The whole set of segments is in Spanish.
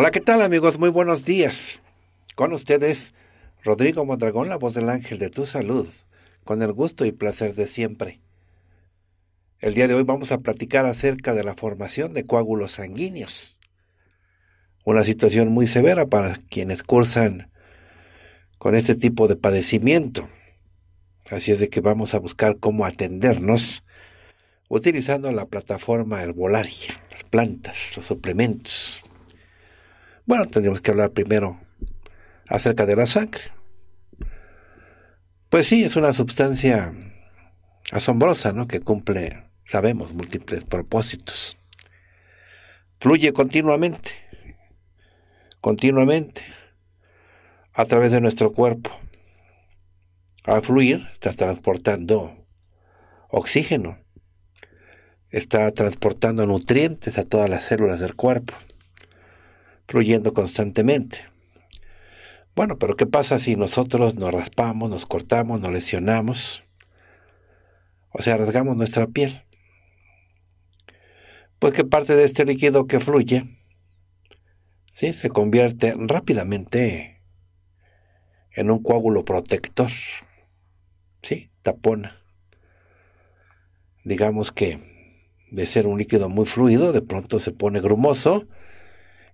Hola, ¿qué tal amigos? Muy buenos días. Con ustedes, Rodrigo Mondragón, la voz del ángel de tu salud, con el gusto y placer de siempre. El día de hoy vamos a platicar acerca de la formación de coágulos sanguíneos. Una situación muy severa para quienes cursan con este tipo de padecimiento. Así es de que vamos a buscar cómo atendernos utilizando la plataforma herbolaria, las plantas, los suplementos. Bueno, tendríamos que hablar primero acerca de la sangre. Pues sí, es una sustancia asombrosa, ¿no? Que cumple, sabemos, múltiples propósitos. Fluye continuamente, continuamente, a través de nuestro cuerpo. Al fluir, está transportando oxígeno, está transportando nutrientes a todas las células del cuerpo fluyendo constantemente. Bueno, pero ¿qué pasa si nosotros nos raspamos, nos cortamos, nos lesionamos? O sea, rasgamos nuestra piel. Pues que parte de este líquido que fluye, ¿sí? se convierte rápidamente en un coágulo protector. ¿Sí? Tapona. Digamos que de ser un líquido muy fluido, de pronto se pone grumoso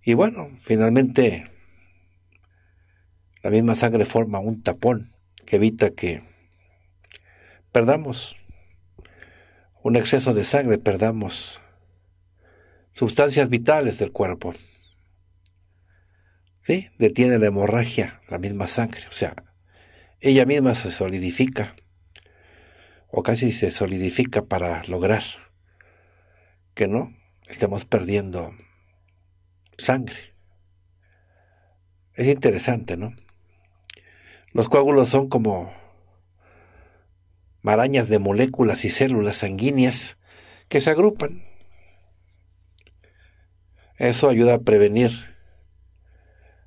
y bueno, finalmente la misma sangre forma un tapón que evita que perdamos un exceso de sangre, perdamos sustancias vitales del cuerpo. ¿Sí? Detiene la hemorragia, la misma sangre, o sea, ella misma se solidifica, o casi se solidifica para lograr que no estemos perdiendo sangre. Es interesante, ¿no? Los coágulos son como marañas de moléculas y células sanguíneas que se agrupan. Eso ayuda a prevenir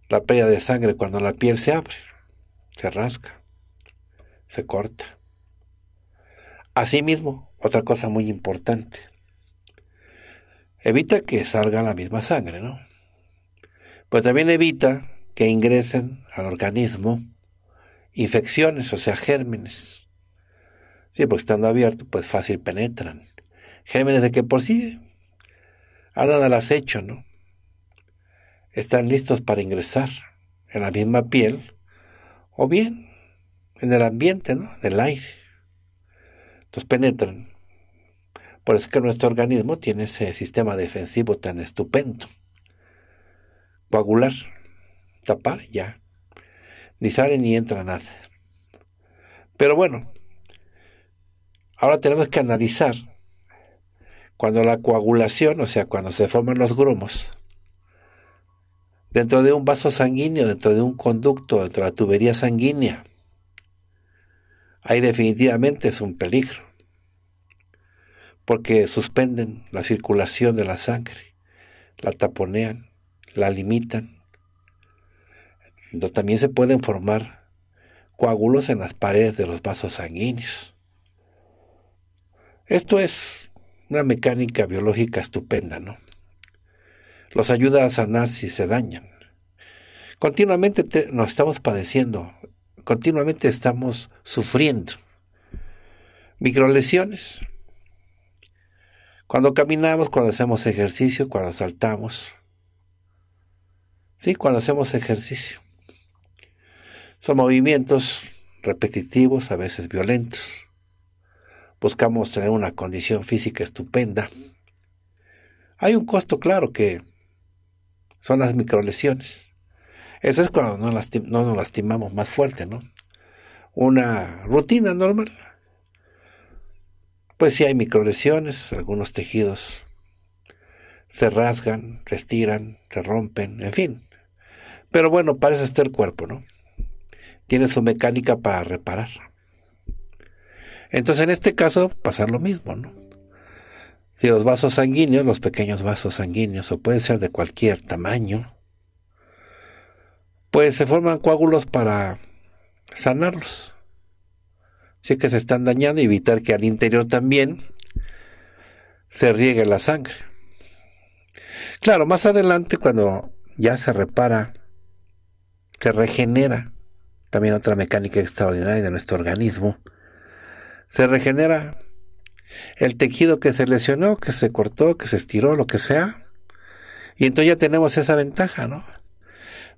la pérdida de sangre cuando la piel se abre, se rasca, se corta. Asimismo, otra cosa muy importante, evita que salga la misma sangre, ¿no? Pues también evita que ingresen al organismo infecciones, o sea, gérmenes. Sí, porque estando abierto, pues fácil penetran. Gérmenes de que por sí andan las hecho, ¿no? Están listos para ingresar en la misma piel o bien en el ambiente, ¿no? En aire. Entonces penetran. Por eso es que nuestro organismo tiene ese sistema defensivo tan estupendo coagular, tapar ya. Ni sale ni entra nada. Pero bueno, ahora tenemos que analizar cuando la coagulación, o sea, cuando se forman los grumos, dentro de un vaso sanguíneo, dentro de un conducto, dentro de la tubería sanguínea, ahí definitivamente es un peligro, porque suspenden la circulación de la sangre, la taponean, la limitan. también se pueden formar coágulos en las paredes de los vasos sanguíneos. Esto es una mecánica biológica estupenda, ¿no? Los ayuda a sanar si se dañan. Continuamente nos estamos padeciendo, continuamente estamos sufriendo. Microlesiones. Cuando caminamos, cuando hacemos ejercicio, cuando saltamos, ¿sí? cuando hacemos ejercicio. Son movimientos repetitivos, a veces violentos. Buscamos tener una condición física estupenda. Hay un costo claro que son las microlesiones. Eso es cuando no, nos lastimamos más fuerte, ¿no? Una rutina normal. Pues sí hay microlesiones, algunos tejidos se rasgan, se estiran, se rompen, en fin. Pero bueno, parece estar el cuerpo, ¿no? Tiene su mecánica para reparar. Entonces en este caso pasa lo mismo, ¿no? Si los vasos sanguíneos, los pequeños vasos sanguíneos, o pueden ser de cualquier tamaño, pues se forman coágulos para sanarlos. Así que se están dañando y evitar que al interior también se riegue la sangre. Claro, más adelante cuando ya se repara, se regenera, también otra mecánica extraordinaria de nuestro organismo, se regenera el tejido que se lesionó, que se cortó, que se estiró, lo que sea, y entonces ya tenemos esa ventaja, ¿no?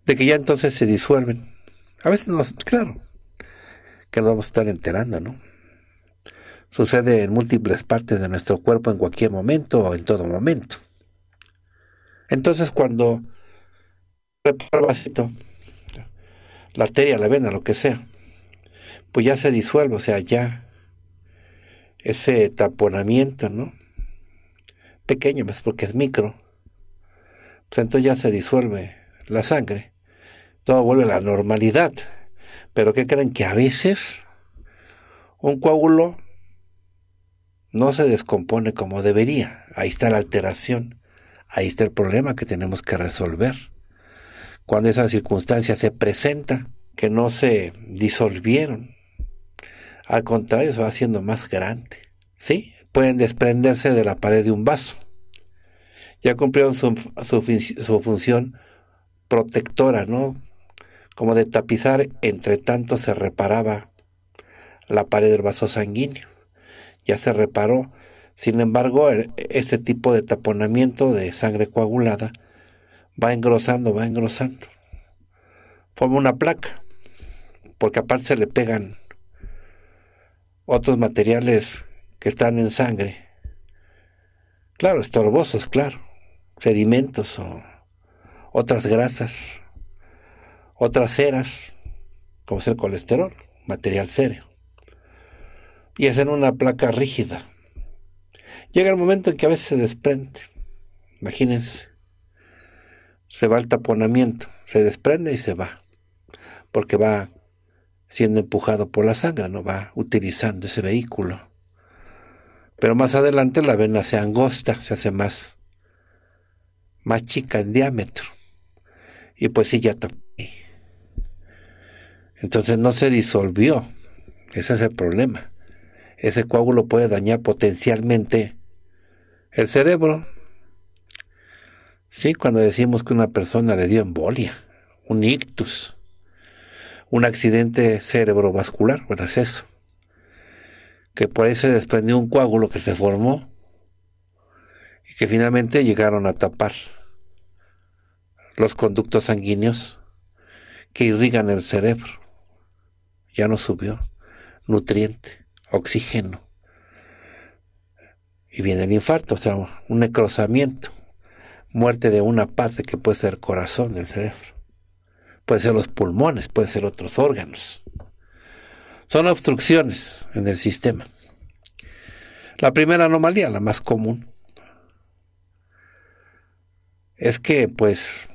De que ya entonces se disuelven. A veces nos, claro, que lo vamos a estar enterando, ¿no? Sucede en múltiples partes de nuestro cuerpo en cualquier momento o en todo momento. Entonces, cuando el la arteria, la vena, lo que sea, pues ya se disuelve, o sea, ya ese taponamiento, ¿no? Pequeño, más pues, porque es micro, pues entonces ya se disuelve la sangre, todo vuelve a la normalidad. Pero ¿qué creen? Que a veces un coágulo no se descompone como debería. Ahí está la alteración. Ahí está el problema que tenemos que resolver. Cuando esa circunstancia se presenta, que no se disolvieron, al contrario, se va haciendo más grande. ¿Sí? Pueden desprenderse de la pared de un vaso. Ya cumplieron su, función protectora, ¿no? Como de tapizar, entre tanto se reparaba la pared del vaso sanguíneo. Ya se reparó, sin embargo, er, este tipo de taponamiento de sangre coagulada va engrosando, va engrosando. Forma una placa, porque aparte se le pegan otros materiales que están en sangre. Claro, estorbosos, claro. Sedimentos o otras grasas, otras ceras, como es el colesterol, material serio. Y en una placa rígida Llega el momento en que a veces se desprende. Imagínense. Se va al taponamiento, se desprende y se va. Porque va siendo empujado por la sangre, no va utilizando ese vehículo. Pero más adelante la vena se angosta, se hace más, más chica en diámetro. Y pues sí, ya tapé. Entonces no se disolvió. Ese es el problema ese coágulo puede dañar potencialmente el cerebro. Sí, cuando decimos que una persona le dio embolia, un ictus, un accidente cerebrovascular, bueno, es eso. Que por ahí se desprendió un coágulo que se formó y que finalmente llegaron a tapar los conductos sanguíneos que irrigan el cerebro. Ya no subió nutriente oxígeno. Y viene el infarto, o sea, un necrosamiento, muerte de una parte que puede ser corazón del cerebro, puede ser los pulmones, puede ser otros órganos. Son obstrucciones en el sistema. La primera anomalía, la más común, es que pues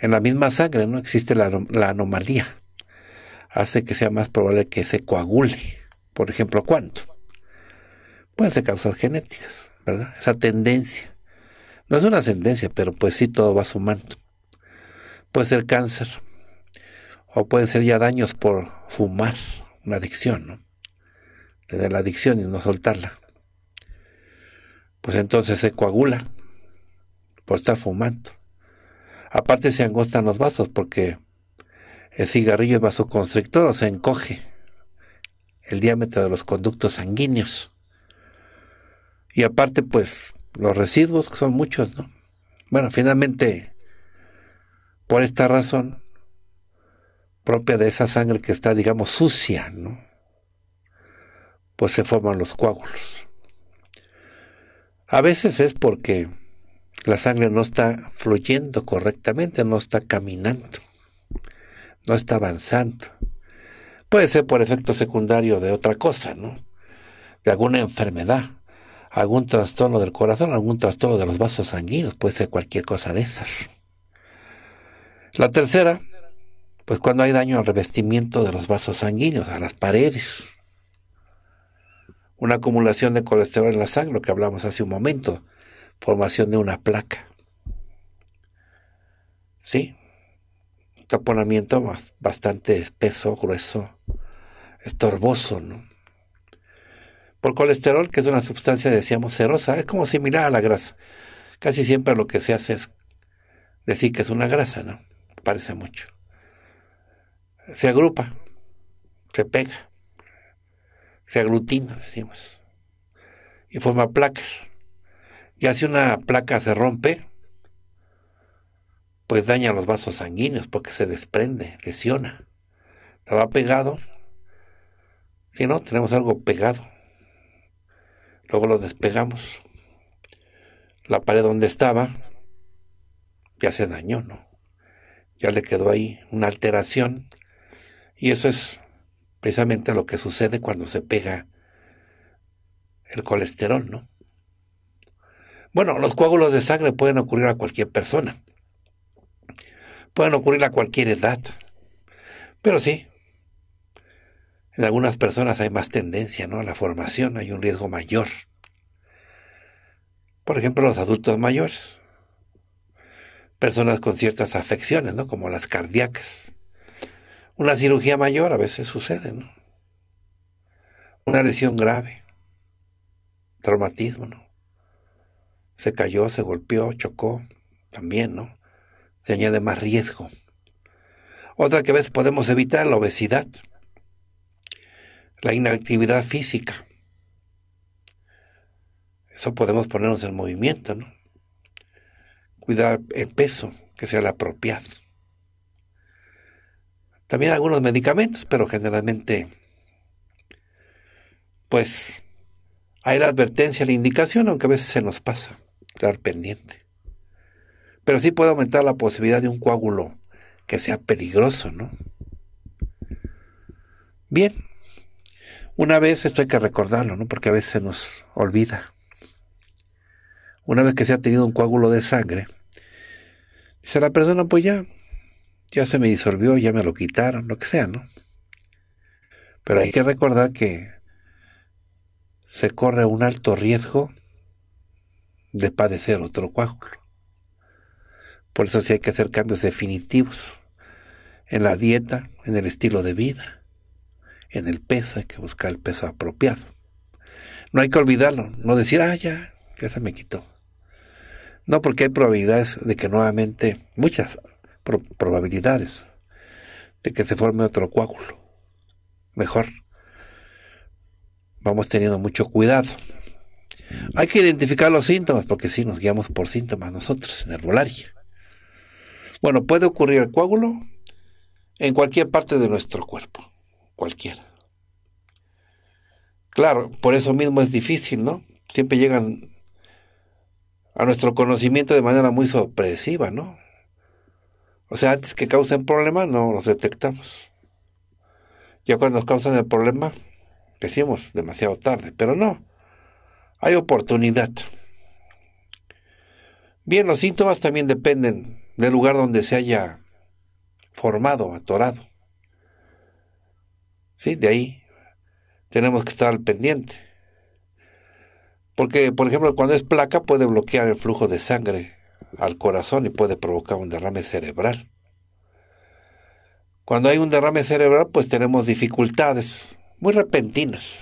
en la misma sangre no existe la, la anomalía. Hace que sea más probable que se coagule por ejemplo, ¿cuánto? Pueden ser causas genéticas, ¿verdad? Esa tendencia. No es una tendencia, pero pues sí todo va sumando. Puede ser cáncer, o pueden ser ya daños por fumar, una adicción, ¿no? Tener la adicción y no soltarla. Pues entonces se coagula por estar fumando. Aparte se angostan los vasos porque el cigarrillo es vasoconstrictor, o se encoge el diámetro de los conductos sanguíneos. Y aparte, pues, los residuos, que son muchos, ¿no? Bueno, finalmente, por esta razón, propia de esa sangre que está, digamos, sucia, ¿no? Pues se forman los coágulos. A veces es porque la sangre no está fluyendo correctamente, no está caminando, no está avanzando. Puede ser por efecto secundario de otra cosa, ¿no? De alguna enfermedad, algún trastorno del corazón, algún trastorno de los vasos sanguíneos, puede ser cualquier cosa de esas. La tercera, pues cuando hay daño al revestimiento de los vasos sanguíneos, a las paredes. Una acumulación de colesterol en la sangre, lo que hablamos hace un momento, formación de una placa. ¿Sí? taponamiento bastante espeso, grueso, estorboso, ¿no? Por colesterol, que es una sustancia, decíamos, cerosa, es como similar a la grasa. Casi siempre lo que se hace es decir que es una grasa, ¿no? Parece mucho. Se agrupa, se pega, se aglutina, decimos, y forma placas. Y así una placa se rompe, pues daña los vasos sanguíneos porque se desprende, lesiona. Estaba pegado. Si no, tenemos algo pegado. Luego lo despegamos. La pared donde estaba ya se dañó, ¿no? Ya le quedó ahí una alteración. Y eso es precisamente lo que sucede cuando se pega el colesterol, ¿no? Bueno, los coágulos de sangre pueden ocurrir a cualquier persona pueden ocurrir a cualquier edad. Pero sí, en algunas personas hay más tendencia ¿no? a la formación, hay un riesgo mayor. Por ejemplo, los adultos mayores, personas con ciertas afecciones, ¿no? como las cardíacas. Una cirugía mayor a veces sucede, ¿no? Una lesión grave, traumatismo, ¿no? Se cayó, se golpeó, chocó, también, ¿no? se añade más riesgo. Otra que vez podemos evitar la obesidad, la inactividad física. Eso podemos ponernos en movimiento, ¿no? Cuidar el peso, que sea el apropiado. También algunos medicamentos, pero generalmente, pues, hay la advertencia, la indicación, aunque a veces se nos pasa, estar pendiente. Pero sí puede aumentar la posibilidad de un coágulo que sea peligroso, ¿no? Bien, una vez, esto hay que recordarlo, ¿no? Porque a veces se nos olvida. Una vez que se ha tenido un coágulo de sangre, dice la persona, pues ya, ya se me disolvió, ya me lo quitaron, lo que sea, ¿no? Pero hay que recordar que se corre un alto riesgo de padecer otro coágulo. Por eso sí hay que hacer cambios definitivos en la dieta, en el estilo de vida, en el peso, hay que buscar el peso apropiado. No hay que olvidarlo, no decir, ah, ya, ya se me quitó. No, porque hay probabilidades de que nuevamente, muchas probabilidades, de que se forme otro coágulo. Mejor, vamos teniendo mucho cuidado. Mm. Hay que identificar los síntomas, porque si sí, nos guiamos por síntomas nosotros en el volario. Bueno, puede ocurrir el coágulo en cualquier parte de nuestro cuerpo, cualquiera. Claro, por eso mismo es difícil, ¿no? Siempre llegan a nuestro conocimiento de manera muy sorpresiva, ¿no? O sea, antes que causen problemas no los detectamos. Ya cuando nos causan el problema, decimos demasiado tarde, pero no, hay oportunidad. Bien, los síntomas también dependen del lugar donde se haya formado, atorado. ¿Sí? De ahí tenemos que estar al pendiente. Porque, por ejemplo, cuando es placa puede bloquear el flujo de sangre al corazón y puede provocar un derrame cerebral. Cuando hay un derrame cerebral, pues tenemos dificultades muy repentinas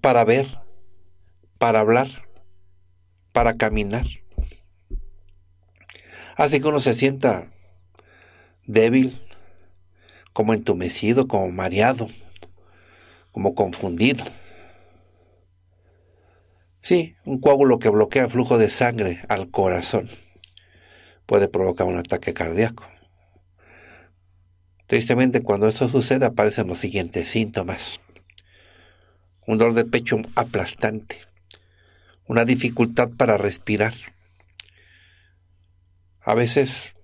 para ver, para hablar, para caminar. Hace que uno se sienta débil, como entumecido, como mareado, como confundido. Sí, un coágulo que bloquea el flujo de sangre al corazón puede provocar un ataque cardíaco. Tristemente, cuando esto sucede aparecen los siguientes síntomas. Un dolor de pecho aplastante, una dificultad para respirar, a veces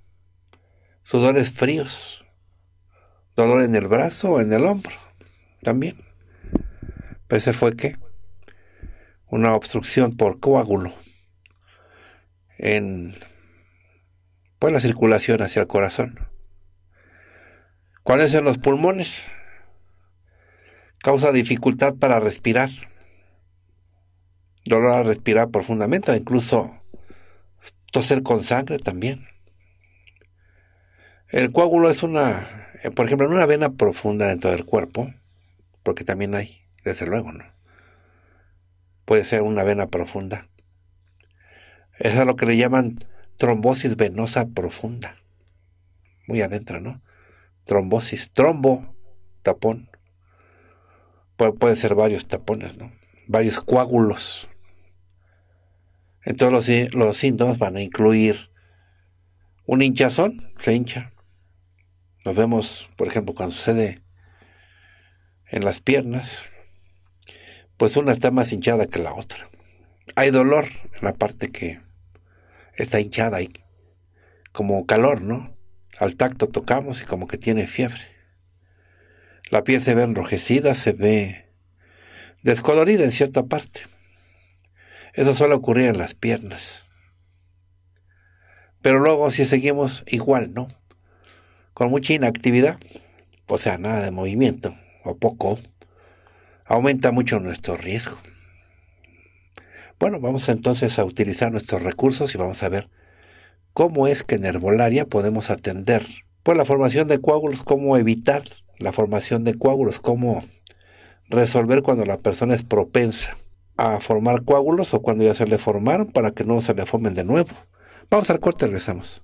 sudores fríos, dolor en el brazo o en el hombro también. Pues ese fue que una obstrucción por coágulo en pues, la circulación hacia el corazón. ¿Cuáles en los pulmones? Causa dificultad para respirar, dolor al respirar profundamente, incluso ser con sangre también. El coágulo es una, eh, por ejemplo, en una vena profunda dentro del cuerpo, porque también hay, desde luego, ¿no? Puede ser una vena profunda. es a lo que le llaman trombosis venosa profunda. Muy adentro, ¿no? Trombosis, trombo, tapón. puede ser varios tapones, ¿no? Varios coágulos. Entonces los, síntomas van a incluir un hinchazón, se hincha. Nos vemos, por ejemplo, cuando sucede en las piernas, pues una está más hinchada que la otra. Hay dolor en la parte que está hinchada y como calor, ¿no? Al tacto tocamos y como que tiene fiebre. La piel se ve enrojecida, se ve descolorida en cierta parte. Eso solo ocurría en las piernas. Pero luego si seguimos igual, ¿no? Con mucha inactividad, o sea, nada de movimiento, o poco, aumenta mucho nuestro riesgo. Bueno, vamos entonces a utilizar nuestros recursos y vamos a ver cómo es que en herbolaria podemos atender pues la formación de coágulos, cómo evitar la formación de coágulos, cómo resolver cuando la persona es propensa a formar coágulos o cuando ya se le formaron para que no se le formen de nuevo. Vamos al corte, regresamos.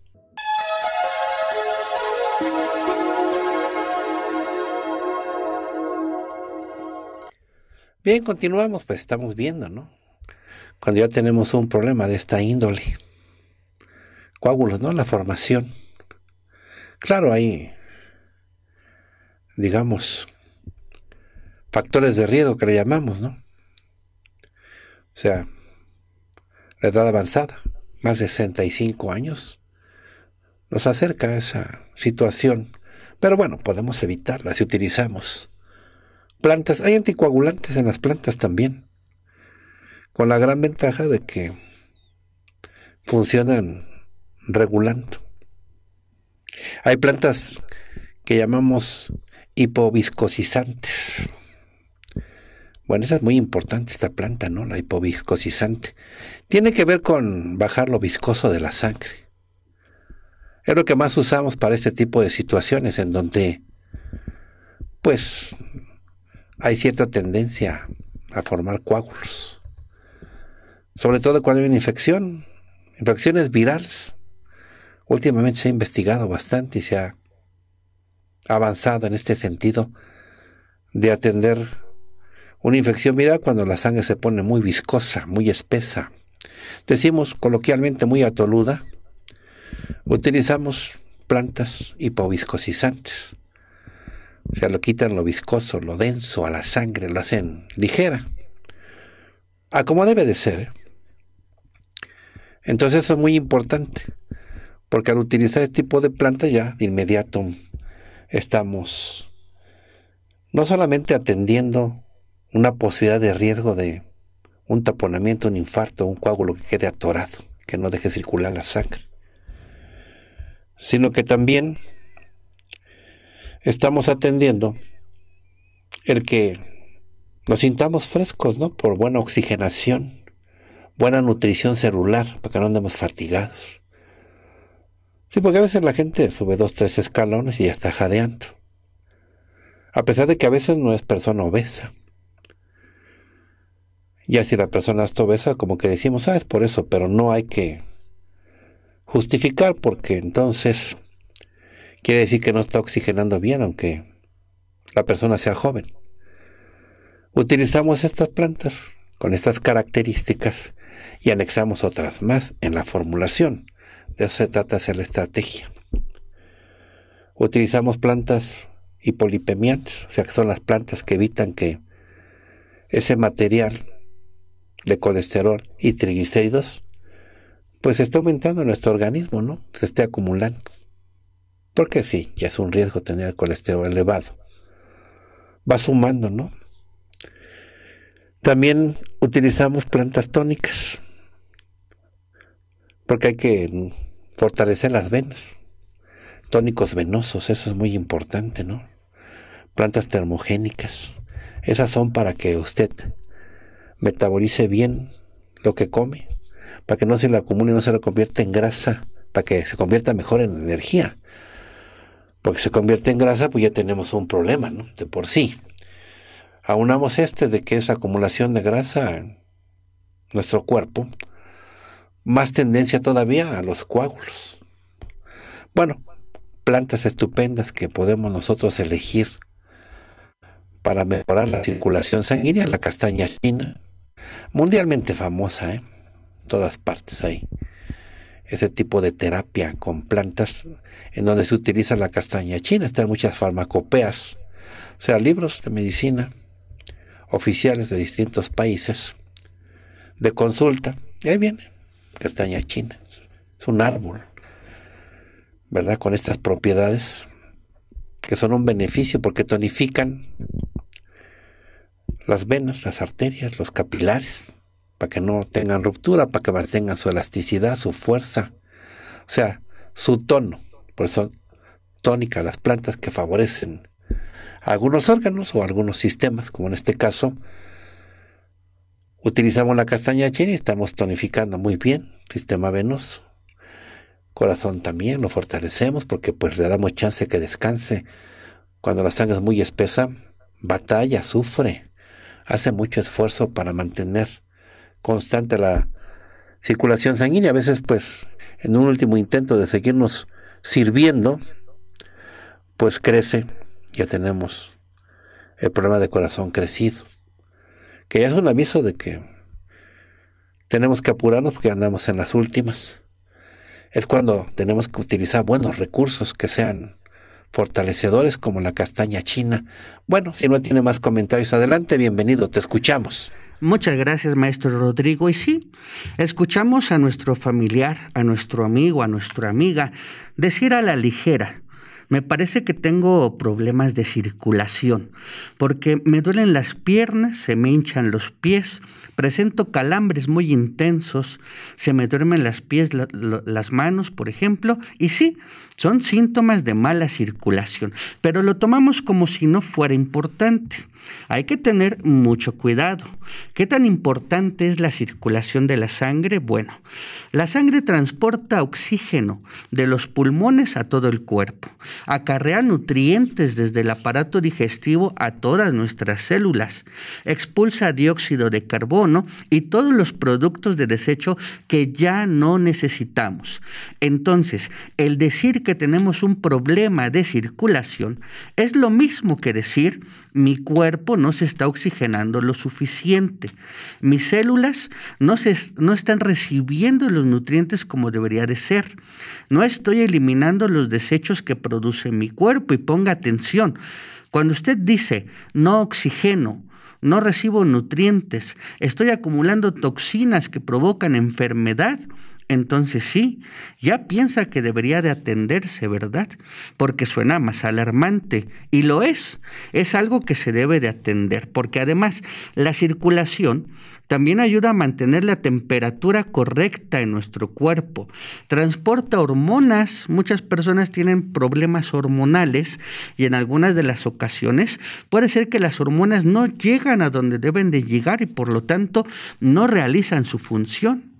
Bien, continuamos, pues estamos viendo, ¿no? Cuando ya tenemos un problema de esta índole. Coágulos, ¿no? La formación. Claro, hay, digamos, factores de riesgo que le llamamos, ¿no? O sea, la edad avanzada, más de 65 años, nos acerca a esa situación. Pero bueno, podemos evitarla si utilizamos plantas. Hay anticoagulantes en las plantas también, con la gran ventaja de que funcionan regulando. Hay plantas que llamamos hipoviscosizantes. Bueno, esa es muy importante, esta planta, ¿no? La hipoviscosizante. Tiene que ver con bajar lo viscoso de la sangre. Es lo que más usamos para este tipo de situaciones en donde, pues, hay cierta tendencia a formar coágulos. Sobre todo cuando hay una infección, infecciones virales. Últimamente se ha investigado bastante y se ha avanzado en este sentido de atender una infección mira, cuando la sangre se pone muy viscosa, muy espesa. Decimos coloquialmente muy atoluda. Utilizamos plantas hipoviscosizantes. O sea, lo quitan lo viscoso, lo denso a la sangre, lo hacen ligera. A como debe de ser. ¿eh? Entonces eso es muy importante. Porque al utilizar este tipo de planta, ya de inmediato estamos no solamente atendiendo una posibilidad de riesgo de un taponamiento, un infarto, un coágulo que quede atorado, que no deje circular la sangre. Sino que también estamos atendiendo el que nos sintamos frescos, ¿no? Por buena oxigenación, buena nutrición celular, para que no andemos fatigados. Sí, porque a veces la gente sube dos, tres escalones y ya está jadeando. A pesar de que a veces no es persona obesa. Ya si la persona es obesa, como que decimos, ah, es por eso, pero no hay que justificar porque entonces quiere decir que no está oxigenando bien, aunque la persona sea joven. Utilizamos estas plantas con estas características y anexamos otras más en la formulación. De eso se trata hacer la estrategia. Utilizamos plantas hipolipemiantes, o sea que son las plantas que evitan que ese material de colesterol y triglicéridos, pues está aumentando nuestro organismo, ¿no? Se está acumulando. Porque sí, ya es un riesgo tener colesterol elevado. Va sumando, ¿no? También utilizamos plantas tónicas, porque hay que fortalecer las venas. Tónicos venosos, eso es muy importante, ¿no? Plantas termogénicas, esas son para que usted metabolice bien lo que come, para que no se le acumule, no se lo convierta en grasa, para que se convierta mejor en energía. Porque si se convierte en grasa, pues ya tenemos un problema, ¿no? De por sí. Aunamos este de que esa acumulación de grasa en nuestro cuerpo, más tendencia todavía a los coágulos. Bueno, plantas estupendas que podemos nosotros elegir para mejorar la circulación sanguínea, la castaña china, mundialmente famosa, ¿eh? todas partes hay ese tipo de terapia con plantas en donde se utiliza la castaña china. Están muchas farmacopeas, o sea, libros de medicina oficiales de distintos países, de consulta. Y ahí viene, castaña china. Es un árbol, ¿verdad? Con estas propiedades que son un beneficio porque tonifican las venas, las arterias, los capilares, para que no tengan ruptura, para que mantengan su elasticidad, su fuerza, o sea, su tono. Por eso tónica las plantas que favorecen algunos órganos o algunos sistemas, como en este caso, utilizamos la castaña china y estamos tonificando muy bien el sistema venoso. Corazón también lo fortalecemos porque pues le damos chance que descanse. Cuando la sangre es muy espesa, batalla, sufre hace mucho esfuerzo para mantener constante la circulación sanguínea. A veces, pues, en un último intento de seguirnos sirviendo, pues crece, ya tenemos el problema de corazón crecido, que ya es un aviso de que tenemos que apurarnos porque andamos en las últimas. Es cuando tenemos que utilizar buenos recursos que sean fortalecedores como la castaña china. Bueno, si no tiene más comentarios adelante, bienvenido, te escuchamos. Muchas gracias, maestro Rodrigo. Y sí, escuchamos a nuestro familiar, a nuestro amigo, a nuestra amiga, decir a la ligera, me parece que tengo problemas de circulación, porque me duelen las piernas, se me hinchan los pies, presento calambres muy intensos, se me duermen las pies, las manos, por ejemplo, y sí, son síntomas de mala circulación, pero lo tomamos como si no fuera importante. Hay que tener mucho cuidado. ¿Qué tan importante es la circulación de la sangre? Bueno, la sangre transporta oxígeno de los pulmones a todo el cuerpo, acarrea nutrientes desde el aparato digestivo a todas nuestras células, expulsa dióxido de carbono y todos los productos de desecho que ya no necesitamos. Entonces, el decir que tenemos un problema de circulación es lo mismo que decir mi cuerpo no se está oxigenando lo suficiente, mis células no, se, no están recibiendo los nutrientes como debería de ser, no estoy eliminando los desechos que produce mi cuerpo y ponga atención. Cuando usted dice no oxigeno, no recibo nutrientes, estoy acumulando toxinas que provocan enfermedad, entonces sí, ya piensa que debería de atenderse, ¿verdad? Porque suena más alarmante y lo es. Es algo que se debe de atender, porque además la circulación también ayuda a mantener la temperatura correcta en nuestro cuerpo. Transporta hormonas, muchas personas tienen problemas hormonales y en algunas de las ocasiones puede ser que las hormonas no llegan a donde deben de llegar y por lo tanto no realizan su función.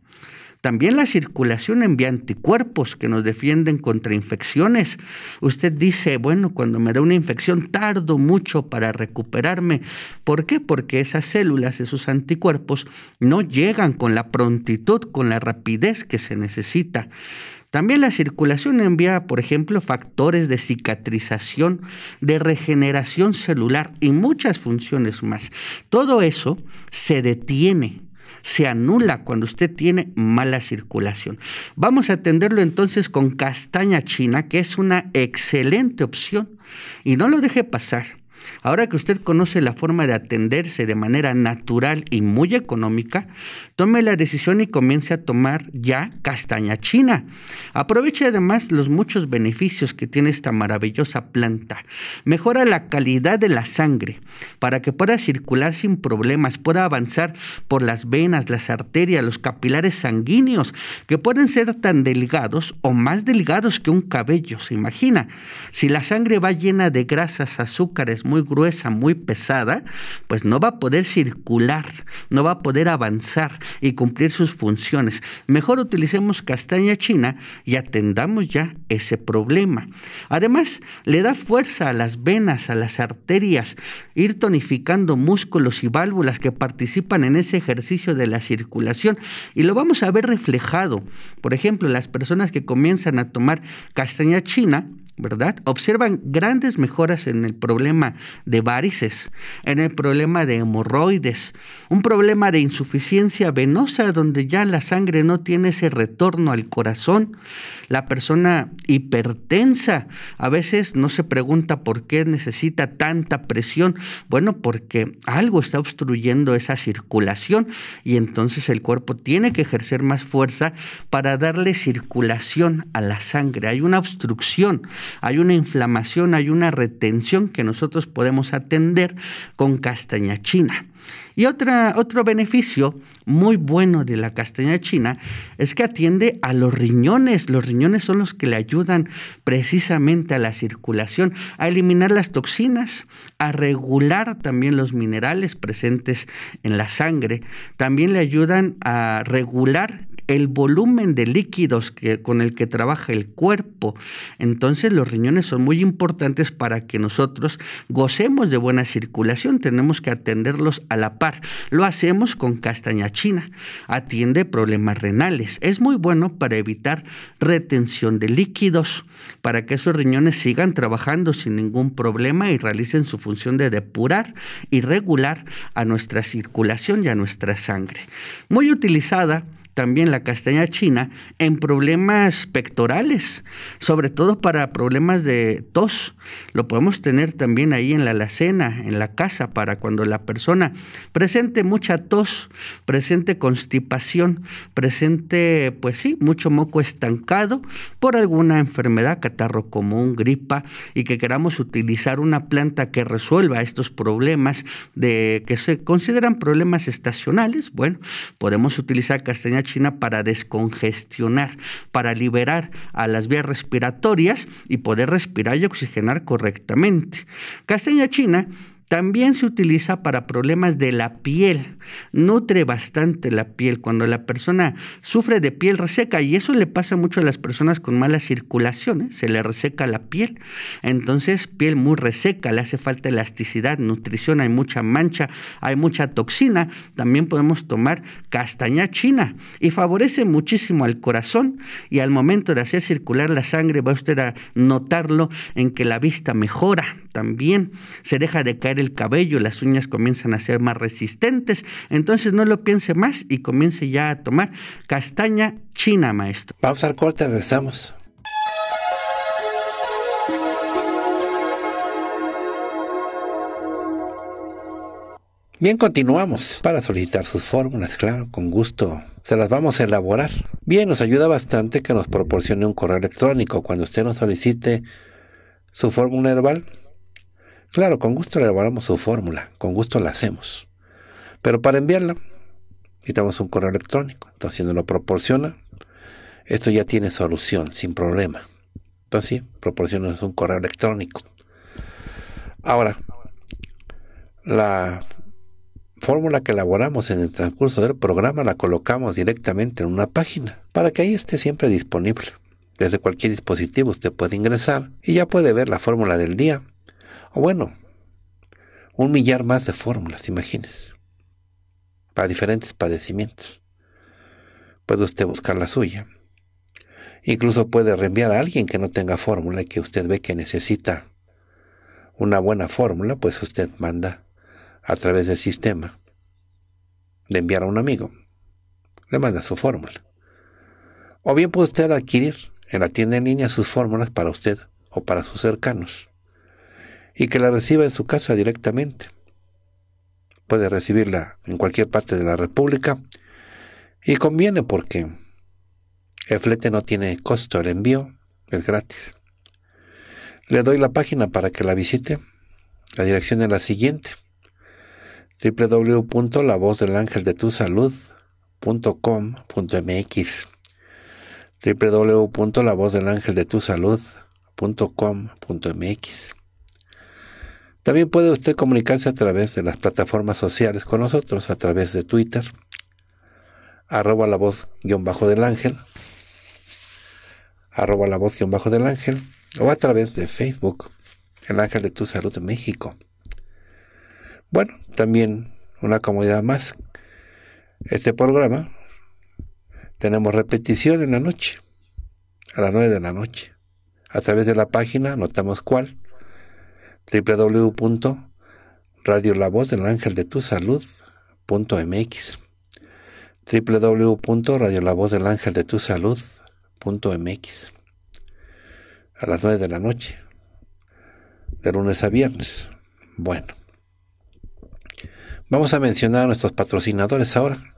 También la circulación envía anticuerpos que nos defienden contra infecciones. Usted dice, bueno, cuando me da una infección tardo mucho para recuperarme. ¿Por qué? Porque esas células, esos anticuerpos, no llegan con la prontitud, con la rapidez que se necesita. También la circulación envía, por ejemplo, factores de cicatrización, de regeneración celular y muchas funciones más. Todo eso se detiene se anula cuando usted tiene mala circulación. Vamos a atenderlo entonces con castaña china, que es una excelente opción. Y no lo deje pasar. Ahora que usted conoce la forma de atenderse de manera natural y muy económica, tome la decisión y comience a tomar ya castaña china. Aproveche además los muchos beneficios que tiene esta maravillosa planta. Mejora la calidad de la sangre, para que pueda circular sin problemas, pueda avanzar por las venas, las arterias, los capilares sanguíneos, que pueden ser tan delgados o más delgados que un cabello, se imagina. Si la sangre va llena de grasas, azúcares, muy gruesa, muy pesada, pues no va a poder circular, no va a poder avanzar y cumplir sus funciones. Mejor utilicemos castaña china y atendamos ya ese problema. Además, le da fuerza a las venas, a las arterias y ir tonificando músculos y válvulas que participan en ese ejercicio de la circulación. Y lo vamos a ver reflejado. Por ejemplo, las personas que comienzan a tomar castaña china, ¿verdad? Observan grandes mejoras en el problema de varices, en el problema de hemorroides, un problema de insuficiencia venosa donde ya la sangre no tiene ese retorno al corazón, la persona hipertensa a veces no se pregunta por qué necesita tanta presión, bueno, porque algo está obstruyendo esa circulación y entonces el cuerpo tiene que ejercer más fuerza para darle circulación a la sangre, hay una obstrucción hay una inflamación, hay una retención que nosotros podemos atender con castaña china. Y otro beneficio muy bueno de la castaña china es que atiende a los riñones. Los riñones son los que le ayudan precisamente a la circulación, a eliminar las toxinas, a regular también los minerales presentes en la sangre. También le ayudan a regular el volumen de líquidos que, con el que trabaja el cuerpo. Entonces los riñones son muy importantes para que nosotros gocemos de buena circulación. Tenemos que atenderlos a la par. Lo hacemos con castaña china. Atiende problemas renales. Es muy bueno para evitar retención de líquidos, para que esos riñones sigan trabajando sin ningún problema y realicen su función de depurar y regular a nuestra circulación y a nuestra sangre. Muy utilizada también la castaña china en problemas pectorales, sobre todo para problemas de tos. Lo podemos tener también ahí en la alacena, en la casa, para cuando la persona presente mucha tos, presente constipación, presente, pues sí, mucho moco estancado por alguna enfermedad, catarro común, gripa, y que queramos utilizar una planta que resuelva estos problemas de que se consideran problemas estacionales, bueno, podemos utilizar castaña china para descongestionar, para liberar a las vías respiratorias y poder respirar y oxigenar correctamente. Castaña china también se utiliza para problemas de la piel. Nutre bastante la piel cuando la persona sufre de piel reseca y eso le pasa mucho a las personas con mala circulación, ¿eh? se le reseca la piel. Entonces, piel muy reseca, le hace falta elasticidad, nutrición, hay mucha mancha, hay mucha toxina. También podemos tomar castaña china y favorece muchísimo al corazón y al momento de hacer circular la sangre va usted a notarlo en que la vista mejora también. Se deja de caer el cabello, las uñas comienzan a ser más resistentes. Entonces no lo piense más y comience ya a tomar castaña china, maestro. Vamos al corte, regresamos. Bien, continuamos para solicitar sus fórmulas, claro, con gusto. Se las vamos a elaborar. Bien, nos ayuda bastante que nos proporcione un correo electrónico cuando usted nos solicite su fórmula herbal. Claro, con gusto elaboramos su fórmula, con gusto la hacemos. Pero para enviarla, necesitamos un correo electrónico. Entonces, si lo proporciona, esto ya tiene solución, sin problema. Entonces, sí, proporciona un correo electrónico. Ahora, la fórmula que elaboramos en el transcurso del programa la colocamos directamente en una página para que ahí esté siempre disponible. Desde cualquier dispositivo usted puede ingresar y ya puede ver la fórmula del día o bueno, un millar más de fórmulas, imagínese, para diferentes padecimientos. Puede usted buscar la suya. Incluso puede reenviar a alguien que no tenga fórmula y que usted ve que necesita una buena fórmula, pues usted manda a través del sistema de enviar a un amigo. Le manda su fórmula. O bien puede usted adquirir en la tienda en línea sus fórmulas para usted o para sus cercanos y que la reciba en su casa directamente. Puede recibirla en cualquier parte de la República y conviene porque el flete no tiene costo, el envío es gratis. Le doy la página para que la visite. La dirección es la siguiente www.lavozdelangeldetusalud.com.mx www.lavozdelangeldetusalud.com.mx también puede usted comunicarse a través de las plataformas sociales con nosotros, a través de Twitter, arroba la voz guión bajo del ángel, arroba la voz guión bajo del ángel, o a través de Facebook, el ángel de tu salud México. Bueno, también una comodidad más. Este programa tenemos repetición en la noche, a las 9 de la noche, a través de la página, notamos cuál, punto mx a las 9 de la noche, de lunes a viernes. Bueno, vamos a mencionar a nuestros patrocinadores ahora.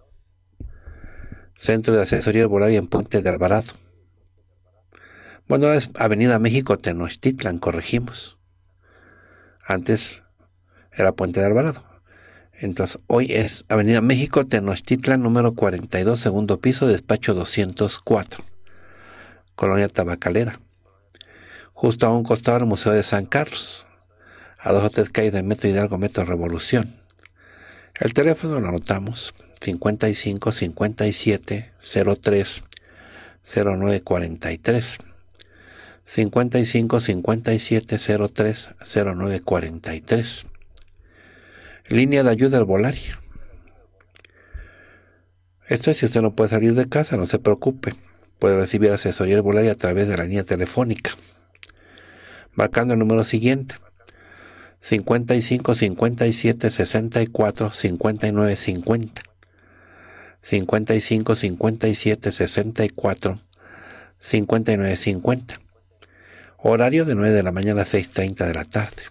Centro de Asesoría Herbolaria en Puente de Alvarado. Bueno, es Avenida México Tenochtitlan, corregimos. Antes era Puente de Alvarado. Entonces, hoy es Avenida México, Tenochtitlan, número 42, segundo piso, despacho 204, Colonia Tabacalera. Justo a un costado del Museo de San Carlos, a dos o tres calles de Metro Hidalgo, Metro Revolución. El teléfono lo anotamos, 55 57 03 0943. 55 57 03 09 43. Línea de ayuda al volario. Esto es si usted no puede salir de casa, no se preocupe. Puede recibir asesoría al volario a través de la línea telefónica. Marcando el número siguiente. 55 57 64 59 50. 55 57 64 59 50. Horario de 9 de la mañana a 6.30 de la tarde.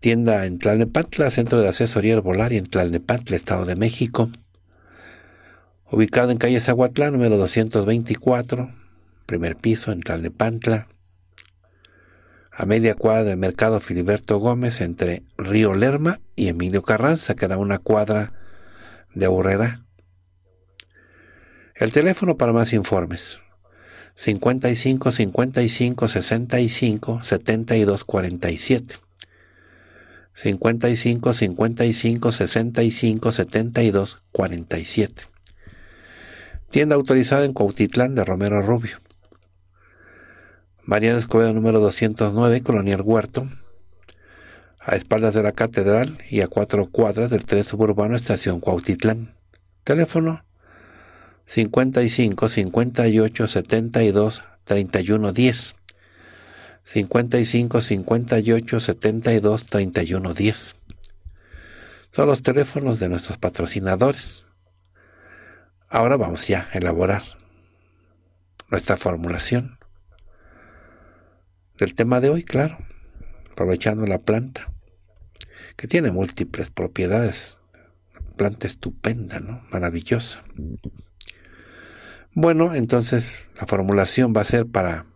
Tienda en Tlalnepantla, Centro de Asesoría Herbolaria en Tlalnepantla, Estado de México. Ubicado en calle Zaguatlán, número 224, primer piso, en Tlalnepantla. A media cuadra del Mercado Filiberto Gómez, entre Río Lerma y Emilio Carranza, da una cuadra de Aurrera. El teléfono para más informes, 55 55 65 72 47. 55 55 65 72 47. Tienda autorizada en Cuautitlán de Romero Rubio. Mariana Escobedo número 209, Colonial Huerto, a espaldas de la catedral y a cuatro cuadras del tren suburbano Estación Cuautitlán. Teléfono 55 58 72 31 10. 55 58 72 31 10. Son los teléfonos de nuestros patrocinadores. Ahora vamos ya a elaborar nuestra formulación del tema de hoy, claro, aprovechando la planta, que tiene múltiples propiedades. planta estupenda, ¿no? Maravillosa. Bueno, entonces la formulación va a ser para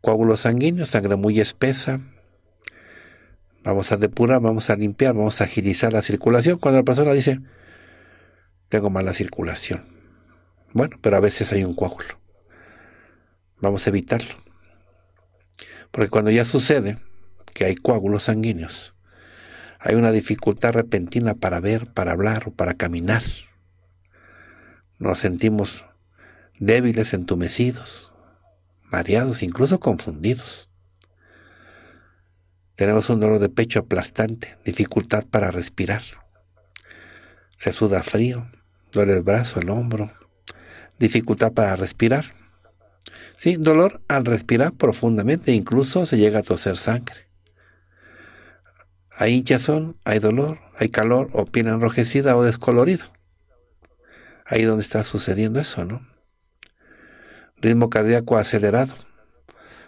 coágulos sanguíneos, sangre muy espesa. Vamos a depurar, vamos a limpiar, vamos a agilizar la circulación. Cuando la persona dice, tengo mala circulación. Bueno, pero a veces hay un coágulo. Vamos a evitarlo. Porque cuando ya sucede que hay coágulos sanguíneos, hay una dificultad repentina para ver, para hablar o para caminar. Nos sentimos débiles, entumecidos, mareados, incluso confundidos. Tenemos un dolor de pecho aplastante, dificultad para respirar. Se suda frío, duele el brazo, el hombro, dificultad para respirar. Sí, dolor al respirar profundamente, incluso se llega a toser sangre. Hay hinchazón, hay dolor, hay calor o piel enrojecida o descolorida. Ahí donde está sucediendo eso, ¿no? ritmo cardíaco acelerado,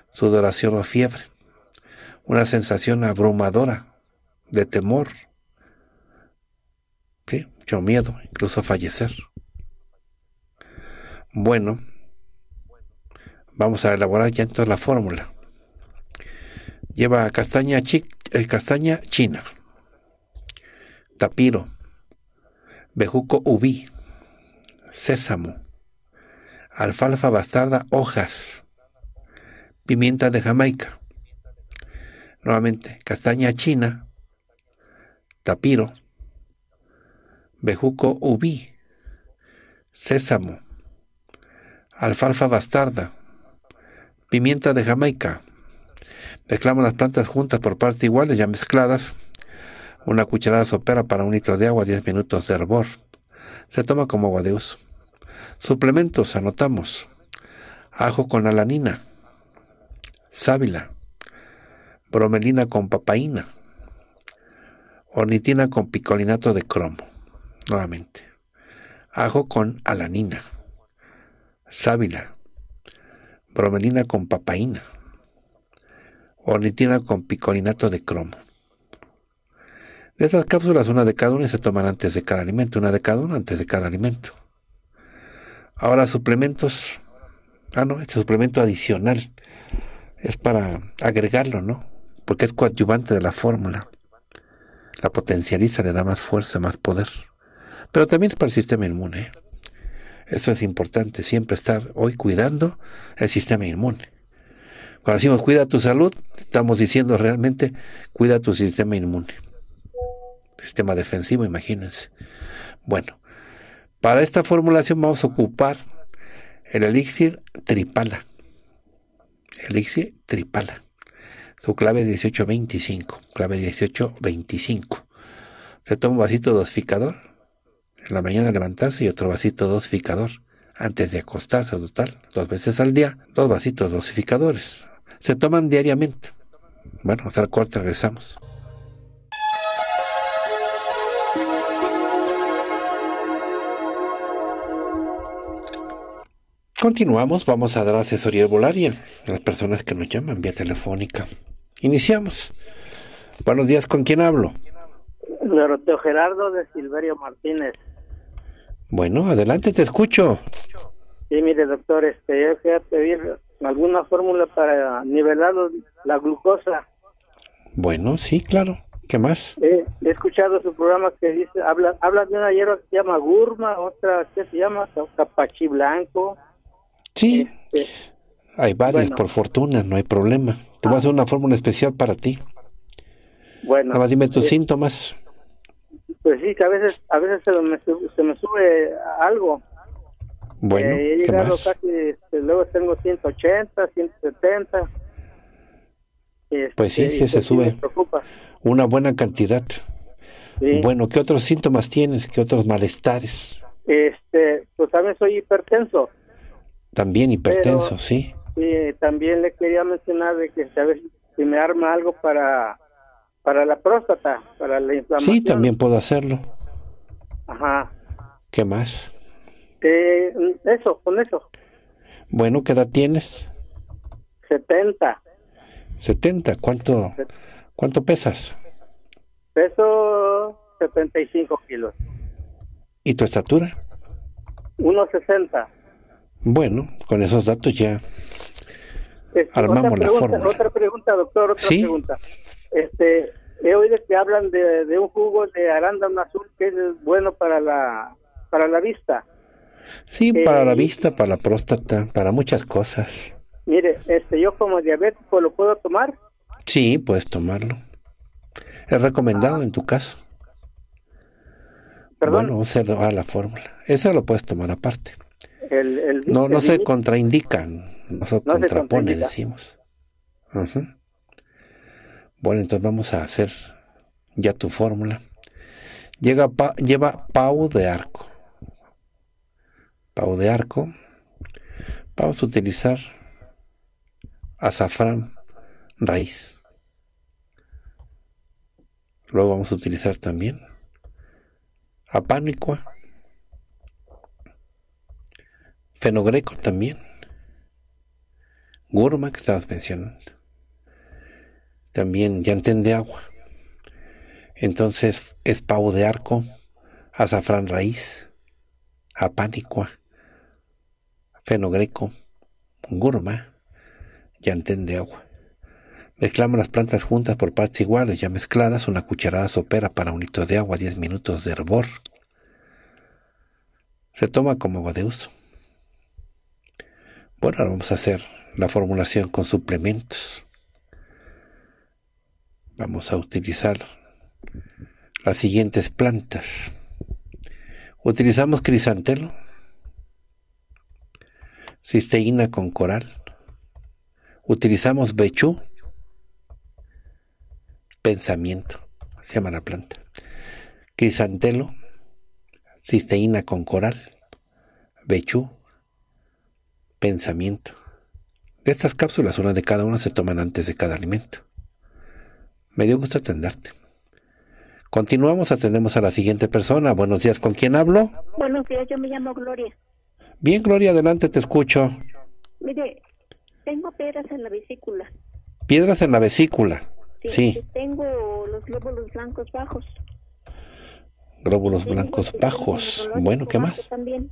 sudoración o fiebre, una sensación abrumadora de temor, ¿sí? mucho miedo, incluso fallecer. Bueno, vamos a elaborar ya entonces la fórmula. Lleva castaña, chi, eh, castaña china, tapiro, bejuco ubí, sésamo, alfalfa bastarda, hojas, pimienta de Jamaica, nuevamente castaña china, tapiro, bejuco ubí, sésamo, alfalfa bastarda, pimienta de Jamaica. Mezclamos las plantas juntas por partes iguales, ya mezcladas. Una cucharada sopera para un litro de agua, 10 minutos de hervor. Se toma como agua de uso. Suplementos, anotamos. Ajo con alanina, sábila, bromelina con papaína, ornitina con picolinato de cromo, nuevamente. Ajo con alanina, sábila, bromelina con papaína, ornitina con picolinato de cromo. De estas cápsulas, una de cada una se toman antes de cada alimento, una de cada una antes de cada alimento. Ahora, suplementos. Ah, no, este suplemento adicional es para agregarlo, ¿no? Porque es coadyuvante de la fórmula. La potencializa, le da más fuerza, más poder. Pero también es para el sistema inmune. ¿eh? Eso es importante, siempre estar hoy cuidando el sistema inmune. Cuando decimos cuida tu salud, estamos diciendo realmente cuida tu sistema inmune. Sistema defensivo, imagínense. Bueno, para esta formulación vamos a ocupar el elixir tripala. Elixir tripala. Su clave es 1825. Clave 1825. Se toma un vasito dosificador. En la mañana levantarse y otro vasito dosificador. Antes de acostarse, total, dos veces al día, dos vasitos dosificadores. Se toman diariamente. Bueno, hasta el corte regresamos. Continuamos, vamos a dar asesoría herbolaria a las personas que nos llaman vía telefónica. Iniciamos. Buenos días, ¿con quién hablo? Doroteo Gerardo de Silverio Martínez. Bueno, adelante, te escucho. Sí, mire, doctor, este, yo quería pedir alguna fórmula para nivelar la glucosa. Bueno, sí, claro. ¿Qué más? he escuchado su programa que dice, habla, habla de una hierba que se llama gurma, otra que se llama capachi blanco, Sí. Este, hay varias, por fortuna, no hay problema. Te vas voy a hacer ah. una fórmula especial para ti. Bueno. Nada más dime tus eh, síntomas. Pues sí, que a veces, a veces se, me, sube algo. Bueno, eh, ¿qué más? Este, luego tengo 180, 170. Pues sí, este, sí se pues sube. Una buena cantidad. Bueno, ¿qué otros síntomas tienes? ¿Qué otros malestares? Este, pues también soy hipertenso. También hipertenso, sí. también le quería mencionar de que sabes si me arma algo para, para la próstata, para la inflamación. Sí, también puedo hacerlo. Ajá. ¿Qué más? Eh, eso, con eso. Bueno, ¿qué edad tienes? 70. 70, ¿cuánto, cuánto pesas? Peso 75 kilos. ¿Y tu estatura? 1,60. Bueno, con esos datos ya este, armamos la fórmula. Otra pregunta, doctor, otra ¿Sí? pregunta. Este, he oído que hablan de, un jugo de arándano azul que es bueno para la, para la vista. Sí, para la eh, vista, para la próstata, para muchas cosas. Mire, este, yo como diabético lo puedo tomar. Sí, puedes tomarlo. Es recomendado ah. en tu caso. ¿Perdón? Bueno, vamos a la fórmula. Esa lo puedes tomar aparte no, no se contraindican, no se contrapone, decimos. Bueno, entonces vamos a hacer ya tu fórmula. lleva pau de arco. Pau de arco. Vamos a utilizar azafrán raíz. Luego vamos a utilizar también apánicoa fenogreco también. Gurma que estabas mencionando. También llantén de agua. Entonces es pavo de arco, azafrán raíz, apánicua, fenogreco, gurma, llantén de agua. Mezclamos las plantas juntas por partes iguales, ya mezcladas, una cucharada sopera para un litro de agua, 10 minutos de hervor. Se toma como agua de uso. Bueno, ahora vamos a hacer la formulación con suplementos. Vamos a utilizar las siguientes plantas. Utilizamos crisantelo, cisteína con coral. Utilizamos bechú, pensamiento, se llama la planta. Crisantelo, cisteína con coral, bechú, pensamiento. De estas cápsulas, una de cada una se toman antes de cada alimento. Me dio gusto atenderte. Continuamos, atendemos a la siguiente persona. Buenos días, ¿con quién hablo? Buenos días, yo me llamo Gloria. Bien, Gloria, adelante, te escucho. Mire, tengo piedras en la vesícula. Piedras en la vesícula. Sí. Tengo los glóbulos blancos bajos. Glóbulos blancos bajos. Bueno, ¿qué más? También.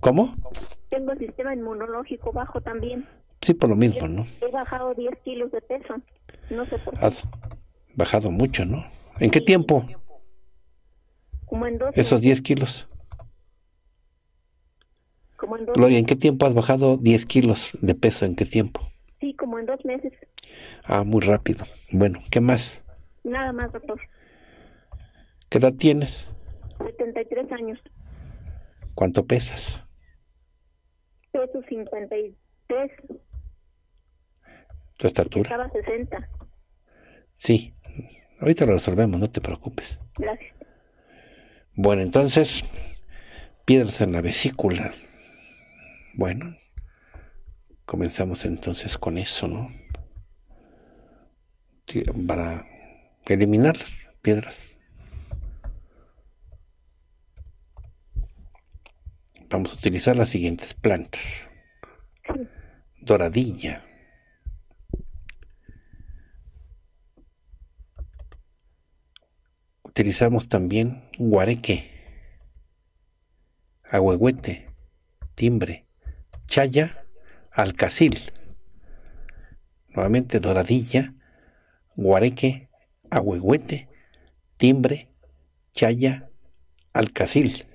¿Cómo? tengo el sistema inmunológico bajo también. Sí, por lo mismo, ¿no? He bajado 10 kilos de peso. No sé por Has bajado mucho, ¿no? ¿En qué tiempo? Como en dos Esos 10 kilos. Como en Gloria, ¿en qué tiempo has bajado 10 kilos de peso? ¿En qué tiempo? Sí, como en dos meses. Ah, muy rápido. Bueno, ¿qué más? Nada más, doctor. ¿Qué edad tienes? 73 años. ¿Cuánto pesas? pesos 53. ¿Tu estatura? Estaba 60. Sí, ahorita lo resolvemos, no te preocupes. Gracias. Bueno, entonces, piedras en la vesícula. Bueno, comenzamos entonces con eso, ¿no? Para eliminar piedras. vamos a utilizar las siguientes plantas. Doradilla. Utilizamos también guareque, ahuehuete, timbre, chaya, alcacil. Nuevamente doradilla, guareque, ahuehuete, timbre, chaya, alcacil.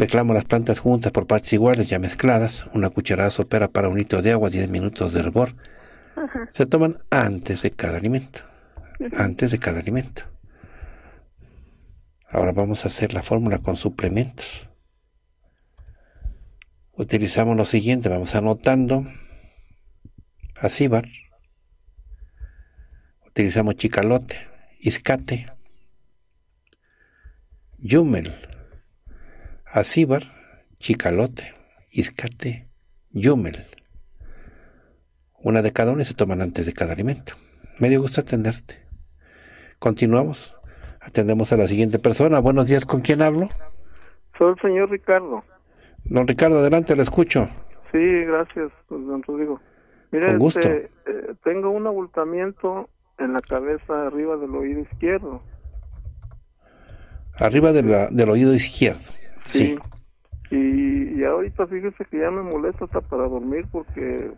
Mezclamos las plantas juntas por partes iguales ya mezcladas. Una cucharada sopera para un litro de agua, 10 minutos de hervor. Se toman antes de cada alimento. Antes de cada alimento. Ahora vamos a hacer la fórmula con suplementos. Utilizamos lo siguiente, vamos anotando acíbar, utilizamos chicalote, iscate, yumel, Acíbar, Chicalote, Iscate, Yumel. Una de cada una se toman antes de cada alimento. Me dio gusto atenderte. Continuamos. Atendemos a la siguiente persona. Buenos días, ¿con quién hablo? Soy el señor Ricardo. Don Ricardo, adelante, le escucho. Sí, gracias, don Rodrigo. Este, eh, tengo un abultamiento en la cabeza arriba del oído izquierdo. Arriba del oído izquierdo. Sí. Y, ahorita fíjese que ya me molesta hasta para dormir porque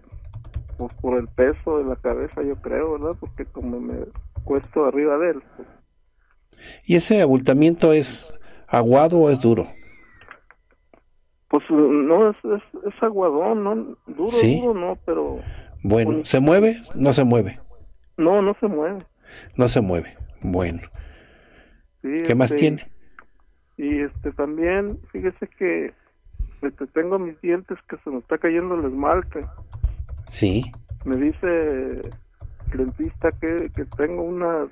pues, por el peso de la cabeza yo creo, ¿verdad? Porque como me cuesto arriba de él. Pues. ¿Y ese abultamiento es aguado o es duro? Pues uh, no, es, es, aguadón, ¿no? Duro, ¿Sí? duro, no, pero... Bueno, pues, ¿se mueve? No se mueve. No, no se mueve. No se mueve. Bueno. ¿Qué más este, tiene? Y este también, fíjese que tengo mis dientes que se me está cayendo el esmalte. Sí. Me dice el dentista que, tengo una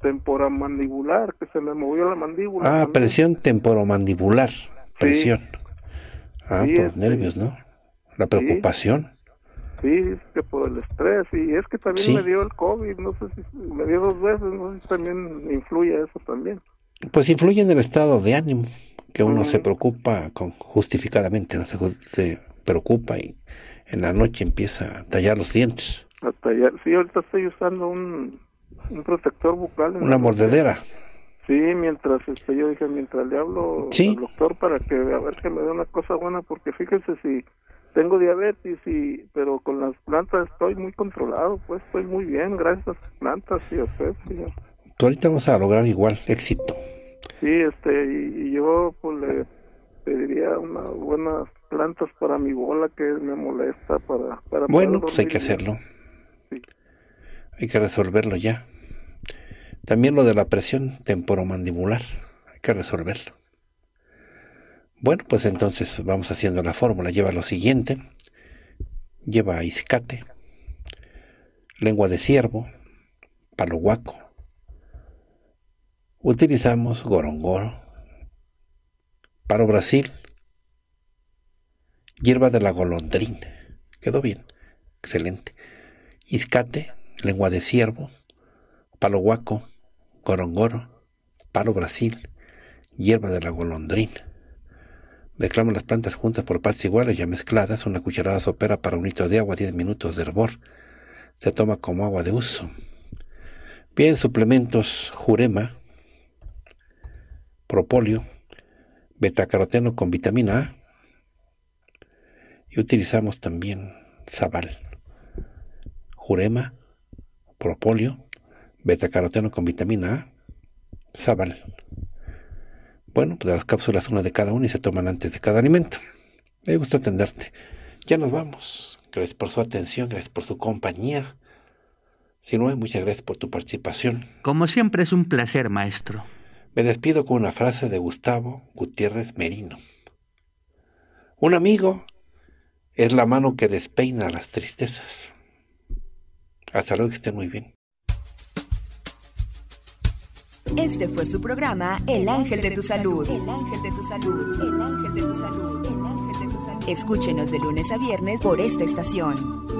temporomandibular, que se me movió la mandíbula. Ah, presión temporomandibular. Presión. Ah, por este, nervios, ¿no? La preocupación. Sí, es que por el estrés. Y es que también me dio el COVID, no sé si me dio dos veces, no sé si también influye eso también pues influye en el estado de ánimo, que uno se preocupa con, justificadamente, no se, preocupa y en la noche empieza a tallar los dientes. A tallar, sí, ahorita estoy usando un, protector bucal. Una mordedera. Sí, mientras, este, yo dije, mientras le hablo al doctor para que a ver que me dé una cosa buena, porque fíjense, si tengo diabetes y pero con las plantas estoy muy controlado pues estoy muy bien gracias a las plantas sí, o sea ahorita vamos a lograr igual éxito. Sí, este, y, yo pues, le pediría unas buenas plantas para mi bola que me molesta para... bueno, pues hay que hacerlo. Hay que resolverlo ya. También lo de la presión temporomandibular, hay que resolverlo. Bueno, pues entonces vamos haciendo la fórmula. Lleva lo siguiente. Lleva iscate, lengua de ciervo, palo guaco, utilizamos gorongoro, palo Brasil, hierba de la golondrina, quedó bien, excelente, iscate, lengua de ciervo, palo guaco, gorongoro, palo Brasil, hierba de la golondrina. Mezclamos las plantas juntas por partes iguales ya mezcladas, una cucharada sopera para un litro de agua, 10 minutos de hervor. Se toma como agua de uso. Bien, suplementos jurema, beta betacaroteno con vitamina A y utilizamos también zabal, jurema, propóleo, betacaroteno con vitamina A, sabal. Bueno, pues de las cápsulas una de cada una y se toman antes de cada alimento. Me gusta atenderte. Ya nos vamos. Gracias por su atención, gracias por su compañía. Si no, muchas gracias por tu participación. Como siempre es un placer, maestro. Me despido con una frase de Gustavo Gutiérrez Merino. Un amigo es la mano que despeina las tristezas. Hasta luego, que estén muy bien. Este fue su programa El Ángel de tu Salud. El Ángel de tu Salud. El Ángel de tu Salud. El Ángel de tu Salud. Escúchenos de lunes a viernes por esta estación.